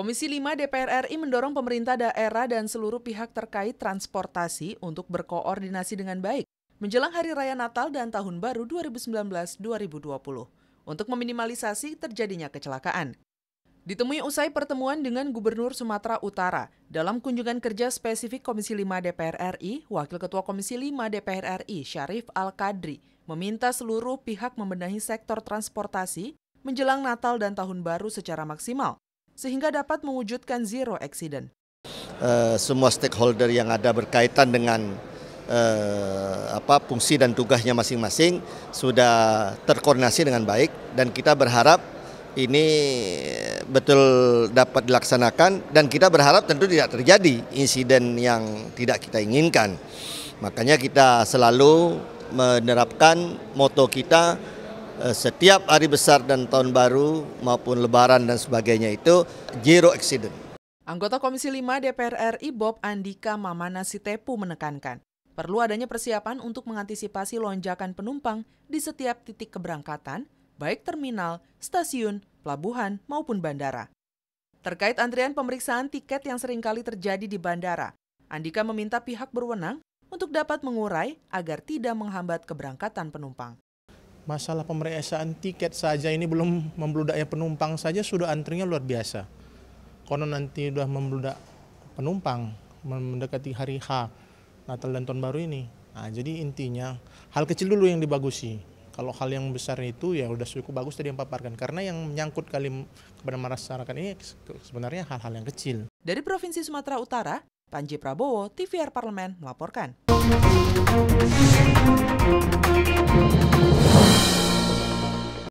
Komisi 5 DPR RI mendorong pemerintah daerah dan seluruh pihak terkait transportasi untuk berkoordinasi dengan baik menjelang Hari Raya Natal dan Tahun Baru 2019-2020 untuk meminimalisasi terjadinya kecelakaan. Ditemui usai pertemuan dengan Gubernur Sumatera Utara dalam kunjungan kerja spesifik Komisi 5 DPR RI, Wakil Ketua Komisi 5 DPR RI Syarif Al-Kadri meminta seluruh pihak membenahi sektor transportasi menjelang Natal dan Tahun Baru secara maksimal sehingga dapat mewujudkan zero accident. Uh, semua stakeholder yang ada berkaitan dengan uh, apa fungsi dan tugasnya masing-masing sudah terkoordinasi dengan baik dan kita berharap ini betul dapat dilaksanakan dan kita berharap tentu tidak terjadi insiden yang tidak kita inginkan. Makanya kita selalu menerapkan moto kita Eh, setiap hari besar dan tahun baru maupun lebaran dan sebagainya itu zero accident. Anggota Komisi 5 DPR RI Bob Andika Mamana Sitepu menekankan, perlu adanya persiapan untuk mengantisipasi lonjakan penumpang di setiap titik keberangkatan, baik terminal, stasiun, pelabuhan, maupun bandara. Terkait antrian pemeriksaan tiket yang seringkali terjadi di bandara, Andika meminta pihak berwenang untuk dapat mengurai agar tidak menghambat keberangkatan penumpang masalah pemeriksaan tiket saja ini belum membludaknya penumpang saja sudah antrinya luar biasa. Konon nanti sudah membludak penumpang mendekati hari H Natal dan Tahun Baru ini. Nah, jadi intinya hal kecil dulu yang dibagusi. Kalau hal yang besar itu ya udah cukup bagus tadi yang paparkan karena yang menyangkut kali kepada masyarakat ini sebenarnya hal-hal yang kecil. Dari Provinsi Sumatera Utara, Panji Prabowo, TVR Parlemen melaporkan.